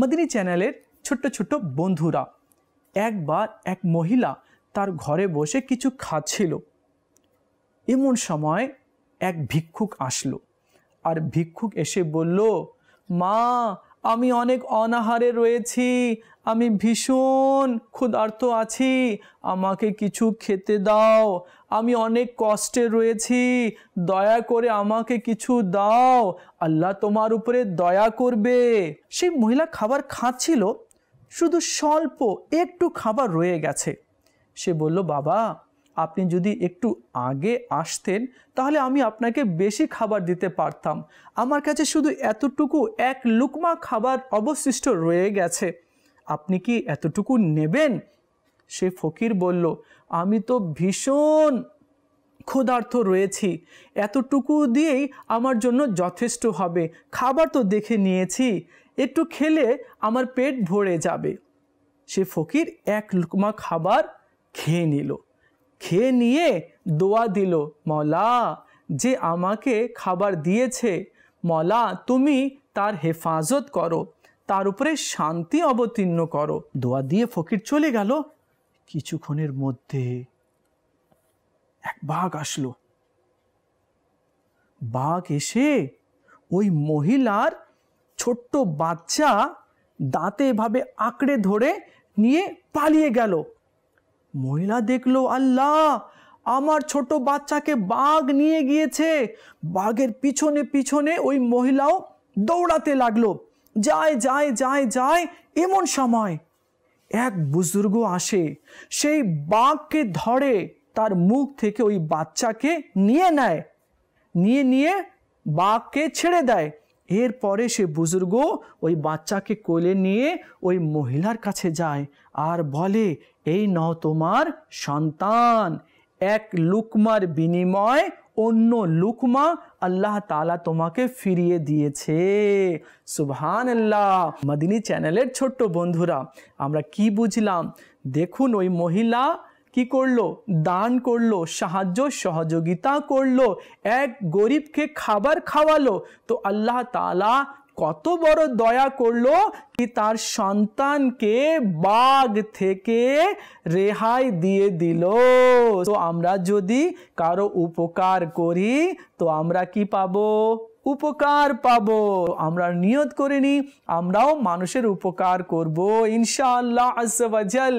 মদিনী চ্যানেলের ছোট্ট ছোট্ট বন্ধুরা একবার এক মহিলা তার ঘরে বসে কিছু খাচ্ছিল এমন সময় এক ভিক্ষুক আসলো আর ভিক্ষুক এসে বলল মা আমি অনেক অনাহারে রয়েছি আমি ভীষণ ক্ষুধার্ত আছি আমাকে কিছু খেতে দাও আমি অনেক কষ্টে রয়েছি দয়া করে আমাকে কিছু দাও আল্লাহ তোমার উপরে দয়া করবে সেই মহিলা খাবার খাচ্ছিল শুধু স্বল্প একটু খাবার রয়ে গেছে সে বলল বাবা আপনি যদি একটু আগে আসতেন তাহলে আমি আপনাকে বেশি খাবার দিতে পারতাম আমার কাছে শুধু এতটুকু এক লুকমা খাবার অবশিষ্ট রয়ে গেছে আপনি কি এতটুকু নেবেন সে ফকির বলল আমি তো ভীষণ ক্ষুধার্থ রয়েছি এতটুকু দিয়েই আমার জন্য যথেষ্ট হবে খাবার তো দেখে নিয়েছি একটু খেলে আমার পেট ভরে যাবে সে ফকির এক লুকমা খাবার খেয়ে নিল খেয়ে নিয়ে দোয়া দিল মলা যে আমাকে খাবার দিয়েছে মলা তুমি তার হেফাজত করো তার উপরে শান্তি অবতীর্ণ করো দোয়া দিয়ে ফকির চলে গেল কিছুক্ষণের মধ্যে এক বাঘ আসলো বাঘ এসে ওই মহিলার ছোট্ট বাচ্চা দাঁতে এভাবে আঁকড়ে ধরে নিয়ে পালিয়ে গেল মহিলা দেখল আল্লাহ আমার ছোট বাচ্চাকে বাঘ নিয়ে গিয়েছে বাঘের পিছনে পিছনে ওই মহিলাও দৌড়াতে লাগলো যায় যায় যায় যায় এমন সময় এক বুজুর্গ আসে সেই বাঘকে ধরে তার মুখ থেকে ওই বাচ্চাকে নিয়ে নেয় নিয়ে নিয়ে বাঘকে ছেড়ে দেয় এরপরে সে বুজুর্গ ওই বাচ্চাকে কোলে নিয়ে ওই মহিলার কাছে যায় আর বলে এই নাও তোমার সন্তান এক লুকমার বিনিময় অন্য লুকমা আল্লাহ তালা তোমাকে ফিরিয়ে দিয়েছে সুবহান আল্লাহ মদিনী চ্যানেলের ছোট্ট বন্ধুরা আমরা কি বুঝলাম দেখুন ওই মহিলা কি করলো দান করলো সাহায্য সহযোগিতা করলো এক গরিবকে খাবার খাওয়ালো তো আল্লাহ তালা কত বড় দয়া করলো কি তার সন্তানকে বাঘ থেকে রেহাই দিয়ে দিল তো আমরা যদি কারো উপকার করি তো আমরা কি পাবো উপকার পাব আমরা নিয়ত করে নিই আমরাও মানুষের উপকার করব ইনশাআল্লাহ আজ্জাল